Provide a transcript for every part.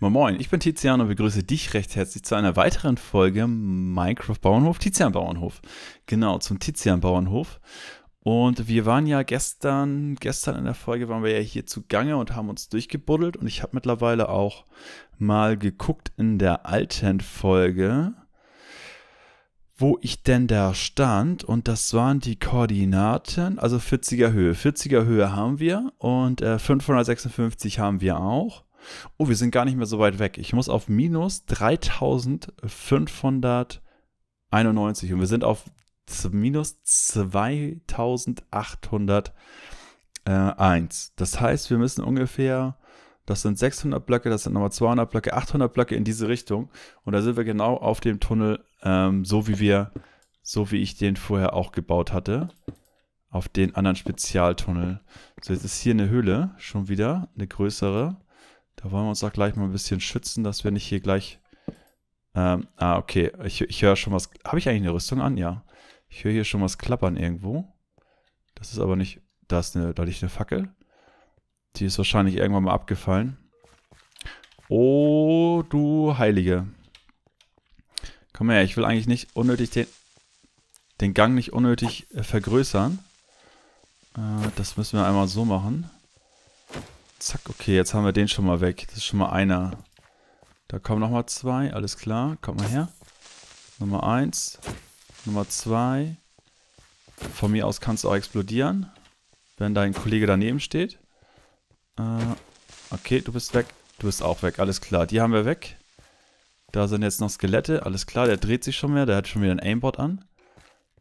Moin Moin, ich bin Tizian und begrüße dich recht herzlich zu einer weiteren Folge Minecraft Bauernhof, Tizian Bauernhof. Genau, zum Tizian Bauernhof. Und wir waren ja gestern, gestern in der Folge waren wir ja hier zu Gange und haben uns durchgebuddelt und ich habe mittlerweile auch mal geguckt in der alten Folge, wo ich denn da stand und das waren die Koordinaten, also 40er Höhe. 40er Höhe haben wir und äh, 556 haben wir auch. Oh, wir sind gar nicht mehr so weit weg. Ich muss auf minus 3591 und wir sind auf minus 2801. Das heißt, wir müssen ungefähr, das sind 600 Blöcke, das sind nochmal 200 Blöcke, 800 Blöcke in diese Richtung. Und da sind wir genau auf dem Tunnel, ähm, so wie wir, so wie ich den vorher auch gebaut hatte. Auf den anderen Spezialtunnel. So, jetzt ist hier eine Höhle, schon wieder, eine größere. Da wollen wir uns doch gleich mal ein bisschen schützen, dass wir nicht hier gleich... Ähm, ah, okay. Ich, ich höre schon was... Habe ich eigentlich eine Rüstung an? Ja. Ich höre hier schon was klappern irgendwo. Das ist aber nicht... Da, ist eine, da liegt eine Fackel. Die ist wahrscheinlich irgendwann mal abgefallen. Oh, du Heilige. Komm her, ich will eigentlich nicht unnötig den, den Gang nicht unnötig äh, vergrößern. Äh, das müssen wir einmal so machen. Zack, okay, jetzt haben wir den schon mal weg. Das ist schon mal einer. Da kommen nochmal zwei, alles klar. Kommt mal her. Nummer eins. Nummer zwei. Von mir aus kannst du auch explodieren, wenn dein Kollege daneben steht. Äh, okay, du bist weg. Du bist auch weg, alles klar. Die haben wir weg. Da sind jetzt noch Skelette, alles klar. Der dreht sich schon mehr, der hat schon wieder ein Aimbot an.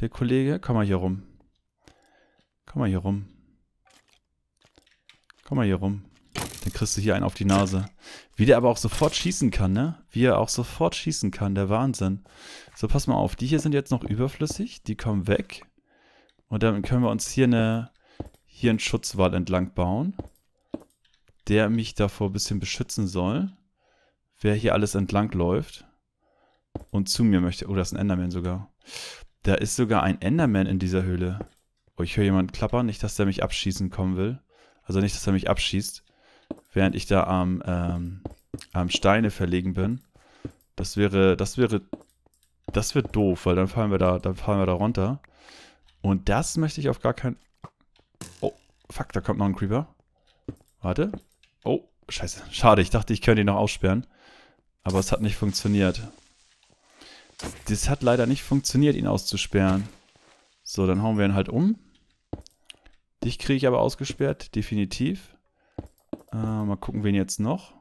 Der Kollege, komm mal hier rum. Komm mal hier rum. Komm mal hier rum. Dann kriegst du hier einen auf die Nase. Wie der aber auch sofort schießen kann, ne? Wie er auch sofort schießen kann, der Wahnsinn. So, pass mal auf. Die hier sind jetzt noch überflüssig. Die kommen weg. Und dann können wir uns hier eine hier einen Schutzwall entlang bauen, der mich davor ein bisschen beschützen soll, wer hier alles entlang läuft und zu mir möchte. Oh, da ist ein Enderman sogar. Da ist sogar ein Enderman in dieser Höhle. Oh, ich höre jemanden klappern, nicht, dass der mich abschießen kommen will. Also nicht, dass er mich abschießt, während ich da am, ähm, am Steine verlegen bin. Das wäre, das wäre, das wird doof, weil dann fallen wir da, dann fallen wir da runter. Und das möchte ich auf gar keinen... Oh, fuck, da kommt noch ein Creeper. Warte. Oh, scheiße. Schade, ich dachte, ich könnte ihn noch aussperren. Aber es hat nicht funktioniert. Das hat leider nicht funktioniert, ihn auszusperren. So, dann hauen wir ihn halt um. Dich kriege ich aber ausgesperrt, definitiv. Äh, mal gucken, wen jetzt noch.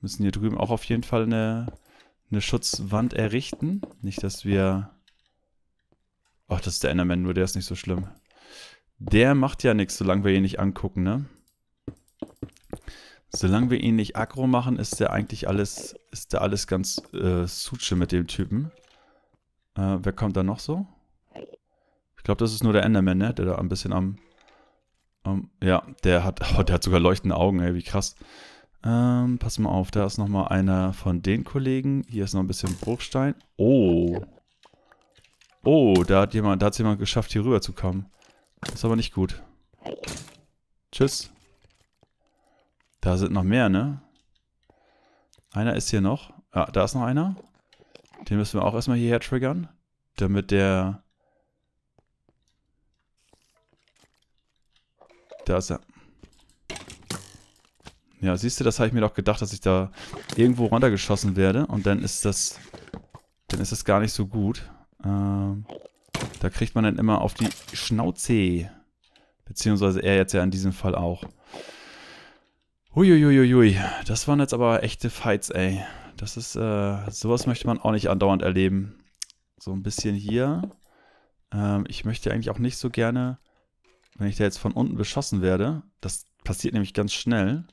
Müssen hier drüben auch auf jeden Fall eine, eine Schutzwand errichten. Nicht, dass wir... Ach, oh, das ist der Enderman, nur der ist nicht so schlimm. Der macht ja nichts, solange wir ihn nicht angucken, ne? Solange wir ihn nicht aggro machen, ist der eigentlich alles, ist der alles ganz äh, suche mit dem Typen. Äh, wer kommt da noch so? Ich glaube, das ist nur der Enderman, ne? Der da ein bisschen am um, ähm, ja, der hat, oh, der hat sogar leuchtende Augen, ey, wie krass. Ähm, pass mal auf, da ist nochmal einer von den Kollegen. Hier ist noch ein bisschen Bruchstein. Oh. Oh, da hat jemand, da hat es jemand geschafft, hier rüber zu kommen. Das ist aber nicht gut. Tschüss. Da sind noch mehr, ne? Einer ist hier noch. Ja, ah, da ist noch einer. Den müssen wir auch erstmal hierher triggern, damit der Da ist er. Ja, siehst du, das habe ich mir doch gedacht, dass ich da irgendwo runtergeschossen werde. Und dann ist das... Dann ist das gar nicht so gut. Ähm, da kriegt man dann immer auf die Schnauze. Beziehungsweise er jetzt ja in diesem Fall auch. Huiuiuiui. Das waren jetzt aber echte Fights, ey. Das ist, äh, sowas möchte man auch nicht andauernd erleben. So ein bisschen hier. Ähm, ich möchte eigentlich auch nicht so gerne wenn ich da jetzt von unten beschossen werde, das passiert nämlich ganz schnell,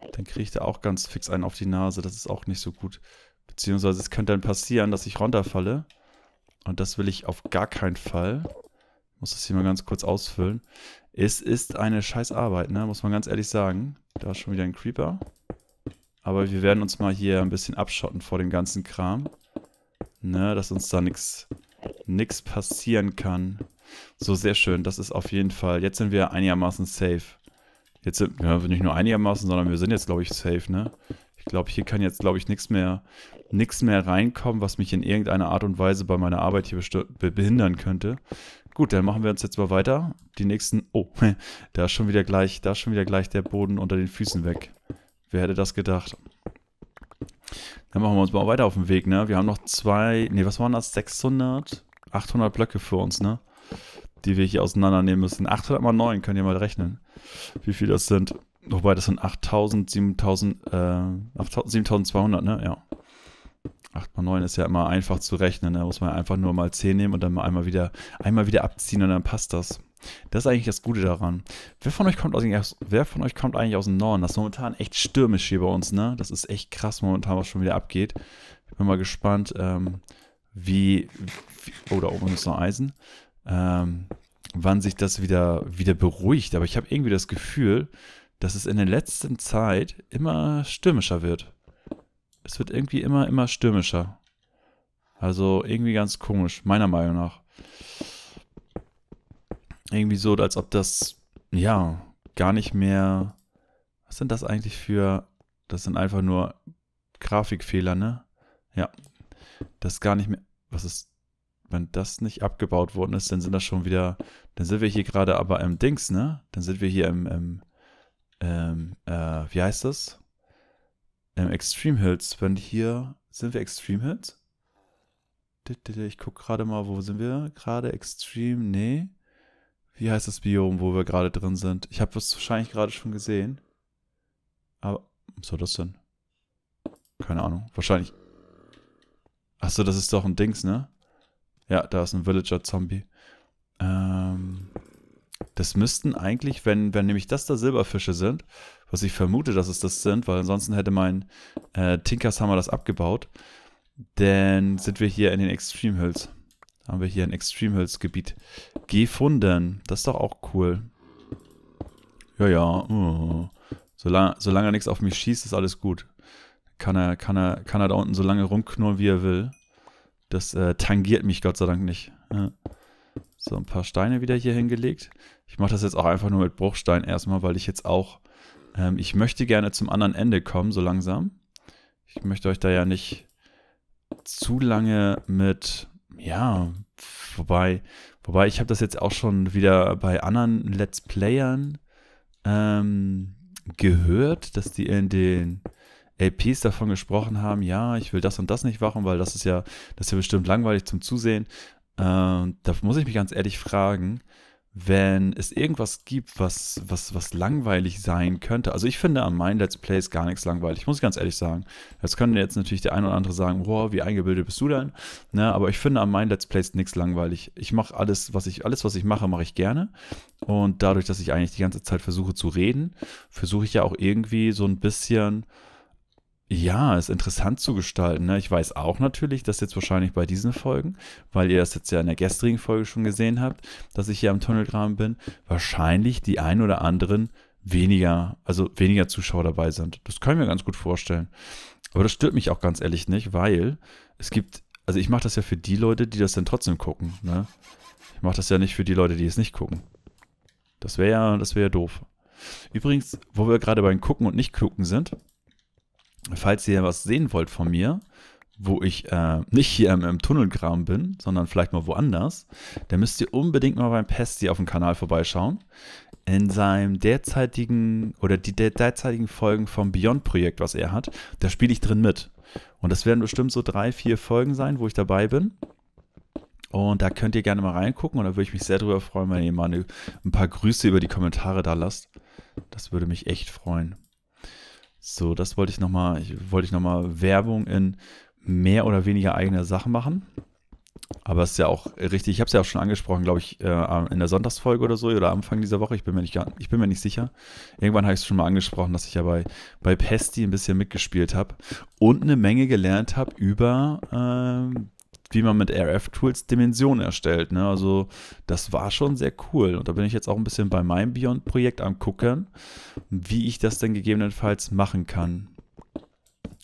dann kriege ich da auch ganz fix einen auf die Nase. Das ist auch nicht so gut. Beziehungsweise es könnte dann passieren, dass ich runterfalle. Und das will ich auf gar keinen Fall. Ich muss das hier mal ganz kurz ausfüllen. Es ist eine scheiß Arbeit, ne? Muss man ganz ehrlich sagen. Da ist schon wieder ein Creeper. Aber wir werden uns mal hier ein bisschen abschotten vor dem ganzen Kram. Ne, dass uns da nichts passieren kann. So, sehr schön. Das ist auf jeden Fall. Jetzt sind wir einigermaßen safe. Jetzt sind ja, nicht nur einigermaßen, sondern wir sind jetzt, glaube ich, safe, ne? Ich glaube, hier kann jetzt, glaube ich, nichts mehr, nichts mehr reinkommen, was mich in irgendeiner Art und Weise bei meiner Arbeit hier behindern könnte. Gut, dann machen wir uns jetzt mal weiter. Die nächsten. Oh, da ist schon wieder gleich, da ist schon wieder gleich der Boden unter den Füßen weg. Wer hätte das gedacht? Dann machen wir uns mal weiter auf den Weg, ne? Wir haben noch zwei, ne, was waren das? 600, 800 Blöcke für uns, ne? die wir hier auseinandernehmen müssen. 800 mal 9, könnt ihr mal rechnen, wie viel das sind. Wobei, das sind 8000, 7000, äh, 7200, ne? Ja. 8 mal 9 ist ja immer einfach zu rechnen. Da ne? muss man einfach nur mal 10 nehmen und dann mal einmal wieder, einmal wieder abziehen und dann passt das. Das ist eigentlich das Gute daran. Wer von euch kommt, aus, wer von euch kommt eigentlich aus dem Norden? Das ist momentan echt stürmisch hier bei uns, ne? Das ist echt krass momentan, was schon wieder abgeht. Ich bin mal gespannt, ähm, wie, wie. Oh, da oben ist noch Eisen ähm, wann sich das wieder, wieder beruhigt. Aber ich habe irgendwie das Gefühl, dass es in der letzten Zeit immer stürmischer wird. Es wird irgendwie immer, immer stürmischer. Also irgendwie ganz komisch, meiner Meinung nach. Irgendwie so, als ob das, ja, gar nicht mehr. Was sind das eigentlich für. Das sind einfach nur Grafikfehler, ne? Ja. Das gar nicht mehr. Was ist wenn das nicht abgebaut worden ist, dann sind das schon wieder, dann sind wir hier gerade aber im Dings, ne? Dann sind wir hier im, im ähm, äh, wie heißt das? Im Extreme Hills. Wenn hier, sind wir Extreme Hills? Ich gucke gerade mal, wo sind wir? Gerade Extreme, nee. Wie heißt das Biom, wo wir gerade drin sind? Ich habe es wahrscheinlich gerade schon gesehen. Aber, was soll das denn? Keine Ahnung. Wahrscheinlich. Achso, das ist doch ein Dings, ne? Ja, da ist ein Villager-Zombie. Ähm, das müssten eigentlich, wenn, wenn nämlich das da Silberfische sind, was ich vermute, dass es das sind, weil ansonsten hätte mein äh, Tinkershammer das abgebaut, dann sind wir hier in den Extreme Hills. Haben wir hier ein Extreme Hills Gebiet gefunden. Das ist doch auch cool. Ja, ja. Oh. Uh. Solange, solange er nichts auf mich schießt, ist alles gut. Kann er, kann, er, kann er da unten so lange rumknurren, wie er will. Das äh, tangiert mich Gott sei Dank nicht. Ja. So, ein paar Steine wieder hier hingelegt. Ich mache das jetzt auch einfach nur mit Bruchstein erstmal, weil ich jetzt auch, ähm, ich möchte gerne zum anderen Ende kommen, so langsam. Ich möchte euch da ja nicht zu lange mit, ja, wobei, wobei ich habe das jetzt auch schon wieder bei anderen Let's Playern ähm, gehört, dass die in den LPs davon gesprochen haben, ja, ich will das und das nicht machen, weil das ist ja, das ist ja bestimmt langweilig zum Zusehen. Ähm, da muss ich mich ganz ehrlich fragen, wenn es irgendwas gibt, was, was, was langweilig sein könnte. Also ich finde an meinen Let's Plays gar nichts langweilig, muss ich ganz ehrlich sagen. Das können jetzt natürlich der ein oder andere sagen, boah, wie eingebildet bist du denn? Ne, aber ich finde an meinen Let's Plays nichts langweilig. Ich mache alles, was ich, alles, was ich mache, mache ich gerne. Und dadurch, dass ich eigentlich die ganze Zeit versuche zu reden, versuche ich ja auch irgendwie so ein bisschen ja, ist interessant zu gestalten. Ne? Ich weiß auch natürlich, dass jetzt wahrscheinlich bei diesen Folgen, weil ihr das jetzt ja in der gestrigen Folge schon gesehen habt, dass ich hier am Tunnelgraben bin, wahrscheinlich die ein oder anderen weniger, also weniger Zuschauer dabei sind. Das kann ich mir ganz gut vorstellen. Aber das stört mich auch ganz ehrlich nicht, weil es gibt, also ich mache das ja für die Leute, die das dann trotzdem gucken. Ne? Ich mache das ja nicht für die Leute, die es nicht gucken. Das wäre ja, das wäre ja doof. Übrigens, wo wir gerade beim Gucken und Nicht-Gucken sind, falls ihr was sehen wollt von mir, wo ich äh, nicht hier im, im Tunnelgraben bin, sondern vielleicht mal woanders, dann müsst ihr unbedingt mal beim Pesti auf dem Kanal vorbeischauen. In seinem derzeitigen oder die der derzeitigen Folgen vom Beyond-Projekt, was er hat, da spiele ich drin mit. Und das werden bestimmt so drei, vier Folgen sein, wo ich dabei bin. Und da könnt ihr gerne mal reingucken und da würde ich mich sehr drüber freuen, wenn ihr mal eine, ein paar Grüße über die Kommentare da lasst. Das würde mich echt freuen. So, das wollte ich nochmal, ich wollte ich nochmal Werbung in mehr oder weniger eigener Sache machen. Aber es ist ja auch richtig, ich habe es ja auch schon angesprochen, glaube ich, äh, in der Sonntagsfolge oder so oder Anfang dieser Woche, ich bin mir nicht, ich bin mir nicht sicher. Irgendwann habe ich es schon mal angesprochen, dass ich ja bei, bei Pesti ein bisschen mitgespielt habe und eine Menge gelernt habe über äh, wie man mit RF-Tools Dimensionen erstellt. Ne? Also das war schon sehr cool. Und da bin ich jetzt auch ein bisschen bei meinem Beyond-Projekt am gucken, wie ich das denn gegebenenfalls machen kann.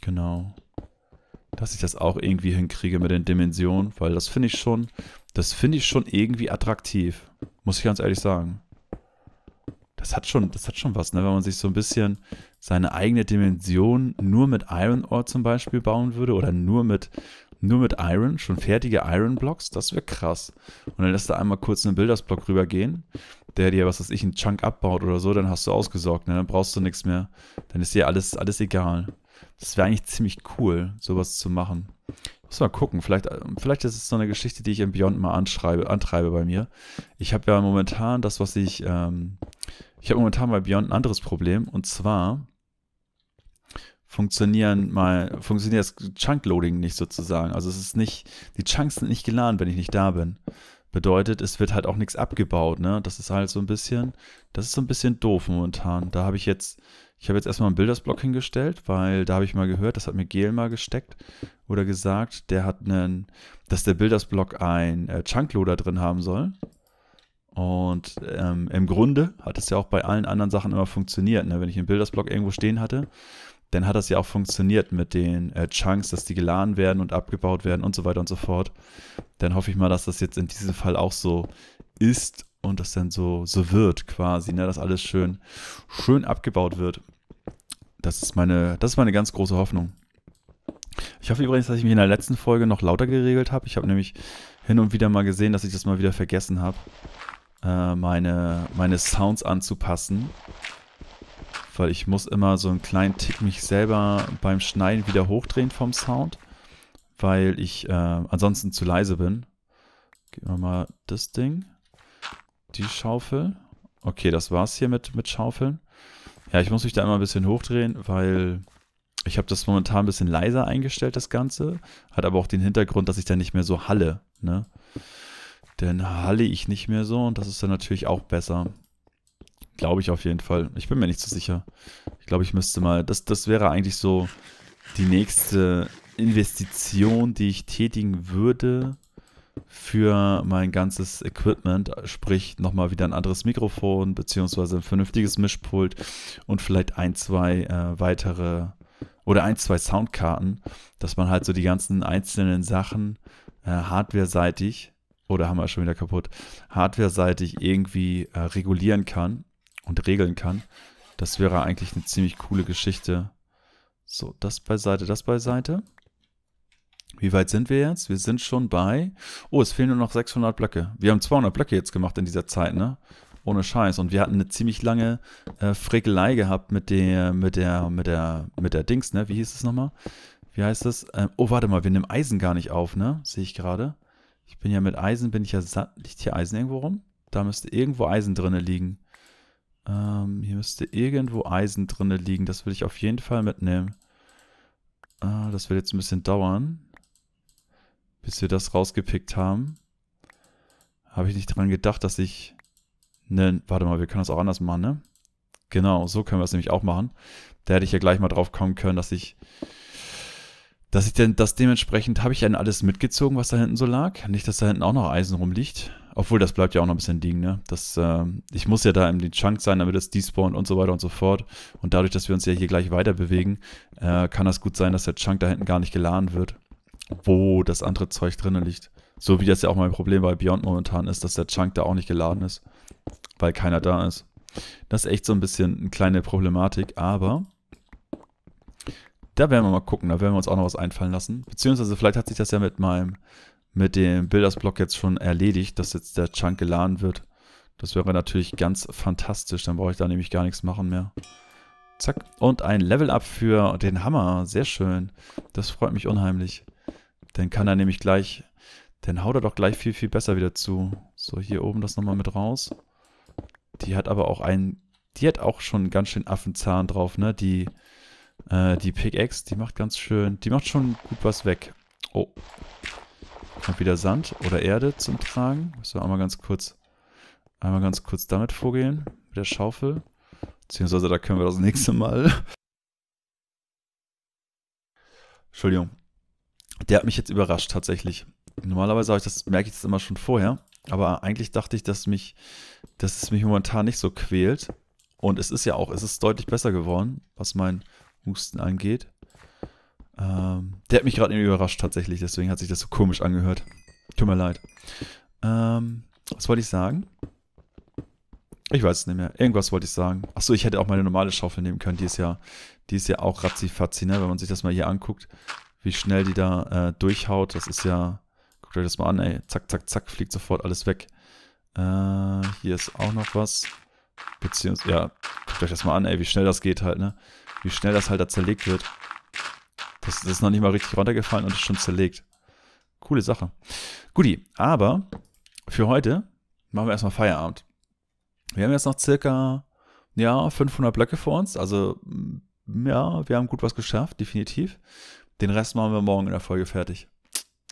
Genau. Dass ich das auch irgendwie hinkriege mit den Dimensionen, weil das finde ich schon, das finde ich schon irgendwie attraktiv. Muss ich ganz ehrlich sagen das hat schon, das hat schon was, ne? wenn man sich so ein bisschen seine eigene Dimension nur mit Iron Ore zum Beispiel bauen würde oder nur mit nur mit Iron, schon fertige Iron Blocks, das wäre krass. Und dann lässt du einmal kurz einen Bildersblock rübergehen, der dir, was weiß ich, einen Chunk abbaut oder so, dann hast du ausgesorgt, ne? dann brauchst du nichts mehr. Dann ist dir alles, alles egal. Das wäre eigentlich ziemlich cool, sowas zu machen. Muss mal gucken, vielleicht, vielleicht ist es so eine Geschichte, die ich im Beyond mal anschreibe, antreibe bei mir. Ich habe ja momentan das, was ich, ähm, ich habe momentan bei Beyond ein anderes Problem und zwar, funktionieren mal, funktioniert das Chunk-Loading nicht sozusagen. Also es ist nicht, die Chunks sind nicht geladen, wenn ich nicht da bin. Bedeutet, es wird halt auch nichts abgebaut, ne? Das ist halt so ein bisschen, das ist so ein bisschen doof momentan. Da habe ich jetzt, ich habe jetzt erstmal einen Bildersblock hingestellt, weil da habe ich mal gehört, das hat mir Gel mal gesteckt oder gesagt, der hat einen, dass der Bildersblock ein äh, Chunkloader drin haben soll. Und ähm, im Grunde hat es ja auch bei allen anderen Sachen immer funktioniert. Ne? Wenn ich einen Bildersblock irgendwo stehen hatte, dann hat das ja auch funktioniert mit den äh, Chunks, dass die geladen werden und abgebaut werden und so weiter und so fort. Dann hoffe ich mal, dass das jetzt in diesem Fall auch so ist und das dann so, so wird quasi, ne? dass alles schön, schön abgebaut wird. Das ist meine, das ist meine ganz große Hoffnung. Ich hoffe übrigens, dass ich mich in der letzten Folge noch lauter geregelt habe. Ich habe nämlich hin und wieder mal gesehen, dass ich das mal wieder vergessen habe, äh, meine, meine Sounds anzupassen weil ich muss immer so einen kleinen Tick mich selber beim Schneiden wieder hochdrehen vom Sound, weil ich äh, ansonsten zu leise bin. Gehen wir mal das Ding, die Schaufel. Okay, das war's hier mit, mit Schaufeln. Ja, ich muss mich da immer ein bisschen hochdrehen, weil ich habe das momentan ein bisschen leiser eingestellt, das Ganze. Hat aber auch den Hintergrund, dass ich dann nicht mehr so halle. Ne? Dann halle ich nicht mehr so und das ist dann natürlich auch besser. Glaube ich auf jeden Fall. Ich bin mir nicht so sicher. Ich glaube, ich müsste mal. Das, das wäre eigentlich so die nächste Investition, die ich tätigen würde für mein ganzes Equipment, sprich nochmal wieder ein anderes Mikrofon beziehungsweise ein vernünftiges Mischpult und vielleicht ein, zwei äh, weitere oder ein, zwei Soundkarten, dass man halt so die ganzen einzelnen Sachen äh, hardware-seitig oder haben wir schon wieder kaputt, hardware-seitig irgendwie äh, regulieren kann und regeln kann. Das wäre eigentlich eine ziemlich coole Geschichte. So, das beiseite, das beiseite. Wie weit sind wir jetzt? Wir sind schon bei... Oh, es fehlen nur noch 600 Blöcke. Wir haben 200 Blöcke jetzt gemacht in dieser Zeit, ne? Ohne Scheiß. Und wir hatten eine ziemlich lange äh, Frickelei gehabt mit der, mit der, mit der, mit der Dings, ne? Wie hieß es nochmal? Wie heißt das? Ähm, oh, warte mal, wir nehmen Eisen gar nicht auf, ne? Sehe ich gerade. Ich bin ja mit Eisen, bin ich ja satt. Liegt hier Eisen irgendwo rum? Da müsste irgendwo Eisen drinne liegen. Ähm, hier müsste irgendwo Eisen drin liegen. Das würde ich auf jeden Fall mitnehmen. Ah, das wird jetzt ein bisschen dauern, bis wir das rausgepickt haben. Habe ich nicht dran gedacht, dass ich... Ne, warte mal, wir können das auch anders machen, ne? Genau, so können wir es nämlich auch machen. Da hätte ich ja gleich mal drauf kommen können, dass ich dass ich denn, dass dementsprechend habe ich dann alles mitgezogen, was da hinten so lag. Nicht, dass da hinten auch noch Eisen rumliegt. Obwohl, das bleibt ja auch noch ein bisschen liegen, ne? Das, äh, ich muss ja da im Chunk sein, damit es despawnt und so weiter und so fort. Und dadurch, dass wir uns ja hier gleich weiter bewegen, äh, kann das gut sein, dass der Chunk da hinten gar nicht geladen wird, wo das andere Zeug drinnen liegt. So wie das ja auch mein Problem bei Beyond momentan ist, dass der Chunk da auch nicht geladen ist, weil keiner da ist. Das ist echt so ein bisschen eine kleine Problematik, aber da werden wir mal gucken, da werden wir uns auch noch was einfallen lassen. Beziehungsweise vielleicht hat sich das ja mit meinem, mit dem Bildersblock jetzt schon erledigt, dass jetzt der Chunk geladen wird. Das wäre natürlich ganz fantastisch, dann brauche ich da nämlich gar nichts machen mehr. Zack. Und ein Level-Up für den Hammer. Sehr schön. Das freut mich unheimlich. Dann kann er nämlich gleich, dann haut er doch gleich viel, viel besser wieder zu. So, hier oben das nochmal mit raus. Die hat aber auch einen, die hat auch schon ganz schön Affenzahn drauf, ne? Die, äh, die Pickaxe, die macht ganz schön, die macht schon gut was weg. Oh. Kommt wieder Sand oder Erde zum Tragen. Müssen wir einmal ganz kurz, einmal ganz kurz damit vorgehen, mit der Schaufel. Beziehungsweise da können wir das nächste Mal. Entschuldigung. Der hat mich jetzt überrascht, tatsächlich. Normalerweise habe ich das, merke ich das immer schon vorher. Aber eigentlich dachte ich, dass mich, dass es mich momentan nicht so quält. Und es ist ja auch, es ist deutlich besser geworden, was mein Husten angeht. Ähm, der hat mich gerade überrascht tatsächlich, deswegen hat sich das so komisch angehört. Tut mir leid. Ähm, was wollte ich sagen? Ich weiß es nicht mehr. Irgendwas wollte ich sagen. Achso, ich hätte auch meine normale Schaufel nehmen können. Die ist ja, die ist ja auch ratzifatzi, ne? Wenn man sich das mal hier anguckt, wie schnell die da äh, durchhaut, das ist ja. Guckt euch das mal an, ey. Zack, zack, zack, fliegt sofort alles weg. Äh, hier ist auch noch was. Beziehungsweise, ja, guckt euch das mal an, ey, wie schnell das geht halt, ne? wie schnell das halt da zerlegt wird. Das, das ist noch nicht mal richtig runtergefallen und ist schon zerlegt. Coole Sache. Guti, aber für heute machen wir erstmal Feierabend. Wir haben jetzt noch circa ja, 500 Blöcke vor uns. Also, mm, ja, wir haben gut was geschafft, definitiv. Den Rest machen wir morgen in der Folge fertig.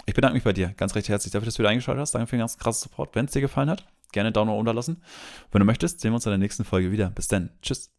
Ich bedanke mich bei dir ganz recht herzlich dafür, dass du wieder eingeschaltet hast. Danke für den ganz krassen Support. Wenn es dir gefallen hat, gerne Daumen runter lassen. Wenn du möchtest, sehen wir uns in der nächsten Folge wieder. Bis dann. Tschüss.